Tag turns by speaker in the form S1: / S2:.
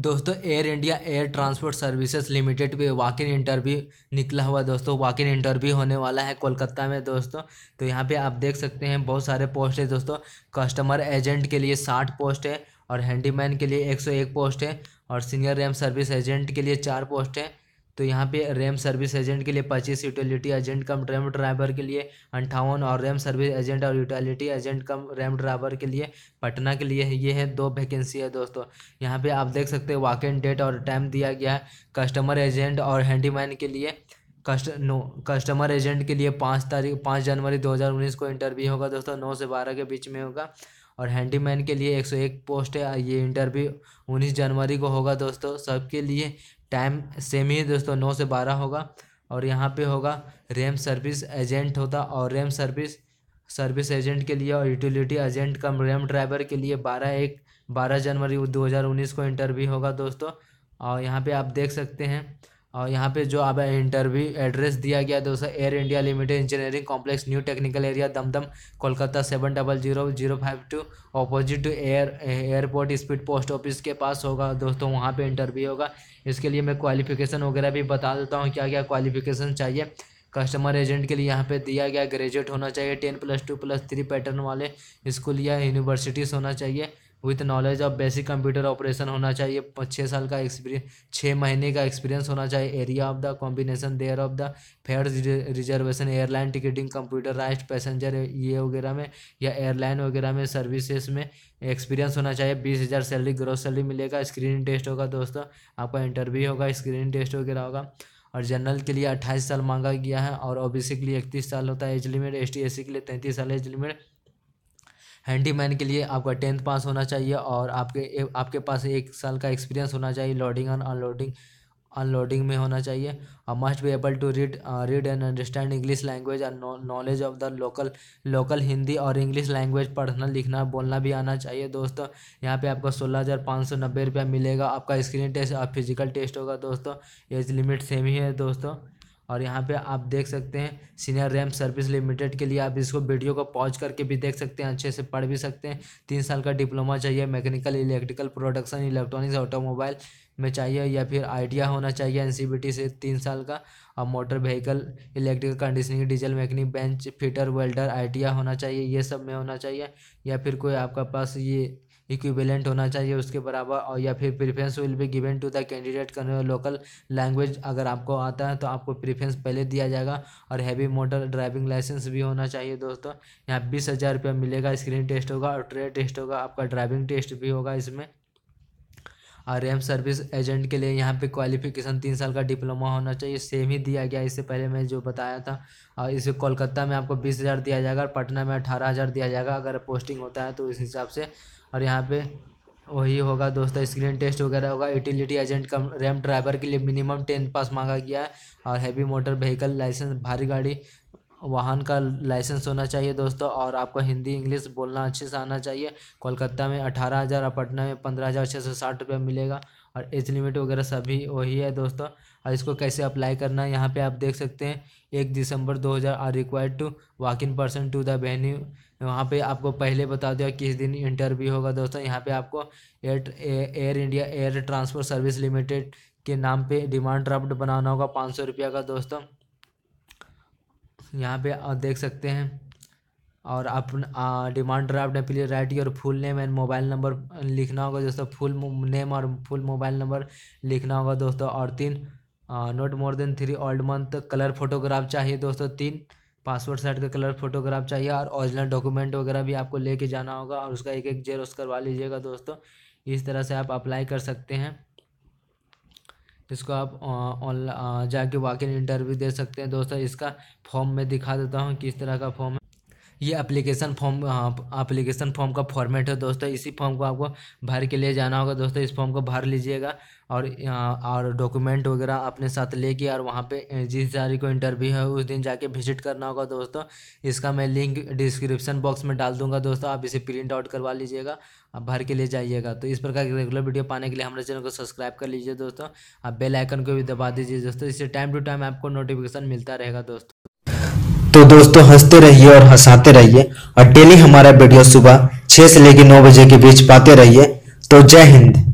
S1: दोस्तों Air India air Transport Services Limited पे walk in interview निकला हुआ दोस्तों वाक इन इंटरव्यू होने वाला है कोलकाता में दोस्तों तो यहाँ पे आप देख सकते हैं बहुत सारे पोस्ट है दोस्तों कस्टमर एजेंट के लिए साठ पोस्ट है और हैंडीमैन के लिए एक सौ एक पोस्ट है और सीनियर रैम सर्विस एजेंट के लिए चार पोस्ट है तो यहाँ पे रैम सर्विस एजेंट के लिए पच्चीस utility agent cum ramp driver के लिए अंठावन और रैम सर्विस एजेंट और utility agent cum ramp driver के लिए पटना के लिए ये है दो वैकेंसी है दोस्तों यहाँ पे आप देख सकते हैं वाक एंड डेट और टाइम दिया गया है कस्टमर एजेंट और हैंडीमैन के लिए कस्ट नो कस्टमर एजेंट के लिए पाँच तारीख पाँच जनवरी दो को इंटरव्यू होगा दोस्तों नौ से बारह के बीच में होगा और हैंडीमैन के लिए एक सौ एक पोस्ट है ये इंटरव्यू उन्नीस जनवरी को होगा दोस्तों सबके लिए टाइम सेम ही दोस्तों नौ से बारह होगा और यहाँ पे होगा रेम सर्विस एजेंट होता और रेम सर्विस सर्विस एजेंट के लिए और यूटिलिटी एजेंट का रेम ड्राइवर के लिए बारह एक बारह जनवरी दो को इंटरव्यू होगा दोस्तों और यहाँ पे आप देख सकते हैं और यहाँ पे जो अब इंटरव्यू एड्रेस दिया गया दोस्तों Air India Limited engineering complex new technical area Dumdum Kolkata seven double zero zero five two opposite to air airport speed post office के पास होगा दोस्तों वहाँ पे इंटरव्यू होगा इसके लिए मैं क्वालिफिकेशन वगैरह भी बता देता हूँ क्या क्या क्वालिफिकेशन चाहिए कस्टमर एजेंट के लिए यहाँ पे दिया गया ग्रेजुएट होना चाहिए ten plus two plus three pattern वाले स्कूल या यूनिवर्सिटीज़ होना चाहिए with knowledge of basic computer operation होना चाहिए छः साल का एक्सपीरियंस छः महीने का एक्सपीरियंस होना चाहिए area of the combination there of the fare reservation airline ticketing computer right passenger ये वगैरह में या एयरलाइन वगैरह में सर्विसेज में एक्सपीरियंस होना चाहिए बीस हज़ार सैलरी ग्रोथ सैलरी मिलेगा स्क्रीन टेस्ट होगा दोस्तों आपका इंटरव्यू होगा स्क्रीन टेस्ट वगैरह होगा और जनरल के लिए अट्ठाईस साल मांगा गया है और ओ के लिए इकतीस साल होता है एज लिमिट एस टी के लिए तैंतीस साल एज लिमिट हैंडीमैन के लिए आपका टेंथ पास होना चाहिए और आपके आपके पास एक साल का एक्सपीरियंस होना चाहिए लोडिंग और अनलोडिंग अनलोडिंग में होना चाहिए uh, और must be able to read read and understand English language और knowledge of the local local Hindi और इंग्लिश लैंग्वेज पढ़ना लिखना बोलना भी आना चाहिए दोस्तों यहाँ पे आपको सोलह हज़ार पाँच सौ नब्बे रुपया मिलेगा आपका स्क्रीन टेस्ट और फिजिकल टेस्ट होगा दोस्तों एज लिमिट सेम ही है दोस्तों और यहाँ पे आप देख सकते हैं सीनियर रैम सर्विस लिमिटेड के लिए आप इसको वीडियो को पॉज करके भी देख सकते हैं अच्छे से पढ़ भी सकते हैं तीन साल का डिप्लोमा चाहिए mechanical electrical production electronics automobile में चाहिए या फिर आइडिया होना चाहिए एन से तीन साल का और motor vehicle electrical conditioning diesel mechanic bench fitter welder idea होना चाहिए ये सब में होना चाहिए या फिर कोई आपका पास ये इक्विवेलेंट होना चाहिए उसके बराबर और या फिर preference will be given to the candidate local language अगर आपको आता है तो आपको प्रेफरेंस पहले दिया जाएगा और हैवी मोटर ड्राइविंग लाइसेंस भी होना चाहिए दोस्तों यहाँ बीस हज़ार रुपया मिलेगा स्क्रीन टेस्ट होगा और ट्रेड टेस्ट होगा आपका ड्राइविंग टेस्ट भी होगा इसमें और एम सर्विस एजेंट के लिए यहाँ पे क्वालिफिकेशन तीन साल का डिप्लोमा होना चाहिए सेम ही दिया गया इससे पहले मैं जो बताया था और इसे कोलकाता में आपको बीस हज़ार दिया जाएगा और पटना में अठारह हज़ार दिया जाएगा अगर पोस्टिंग होता है तो इस हिसाब से और यहाँ पे वही होगा दोस्तों स्क्रीन टेस्ट वगैरह होगा यूटिलिटी एजेंट का रैम ड्राइवर के लिए मिनिमम टेन पास मांगा गया है और हैवी मोटर व्हीकल लाइसेंस भारी गाड़ी वाहन का लाइसेंस होना चाहिए दोस्तों और आपको हिंदी इंग्लिश बोलना अच्छे से आना चाहिए कोलकाता में अठारह हज़ार और पटना में पंद्रह हज़ार छः सौ साठ रुपये मिलेगा और एज लिमिट वगैरह सभी वही है दोस्तों और इसको कैसे अप्लाई करना है यहाँ पे आप देख सकते हैं एक दिसंबर हज़ार are required to walk in person to the venue वहाँ पे आपको पहले बता दिया किस दिन इंटरव्यू होगा दोस्तों यहाँ पे आपको air air India air transport service limited के नाम पे डिमांड ड्राफ्ट बनाना होगा पाँच सौ रुपया का दोस्तों यहाँ पे आप देख सकते हैं और अपना डिमांड ड्राफ्ट राइट और full name and mobile number लिखना होगा दोस्तों फुल नेम और फुल मोबाइल नंबर लिखना होगा दोस्तों और तीन not more than three old month colour photograph चाहिए दोस्तों तीन पासपोर्ट साइड का कलर फोटोग्राफ चाहिए और ओरिजिनल डॉक्यूमेंट वगैरह भी आपको लेके जाना होगा और उसका एक एक जेरोस करवा लीजिएगा दोस्तों इस तरह से आप अप्लाई कर सकते हैं इसको आप ऑनलाइन जाके वाक इन इंटरव्यू दे सकते हैं दोस्तों इसका फॉर्म मैं दिखा देता हूँ किस तरह का फॉर्म है ये एप्लीकेशन फॉर्म एप्लीकेशन फॉर्म का फॉर्मेट है दोस्तों इसी फॉर्म को आपको भर के लिए जाना होगा दोस्तों इस फॉर्म को भर लीजिएगा और हाँ, और डॉक्यूमेंट वगैरह अपने साथ लेके और वहाँ पे जिस तारीख को इंटरव्यू है उस दिन जाके विजिट करना होगा दोस्तों इसका मैं लिंक डिस्क्रिप्शन बॉक्स में डाल दूंगा दोस्तों आप इसे प्रिंट आउट करवा लीजिएगा आप भर के ले जाइएगा तो इस प्रकार की रेगुलर वीडियो पाने के लिए हमारे चैनल को सब्सक्राइब कर लीजिए दोस्तों आप बेल आइकन को भी दबा दीजिए दोस्तों इससे टाइम टू टाइम आपको नोटिफिकेशन मिलता रहेगा दोस्तों तो दोस्तों हंसते रहिए और हंसाते रहिए और डेली हमारा वीडियो सुबह छह से लेकर नौ बजे के बीच पाते रहिए तो जय हिंद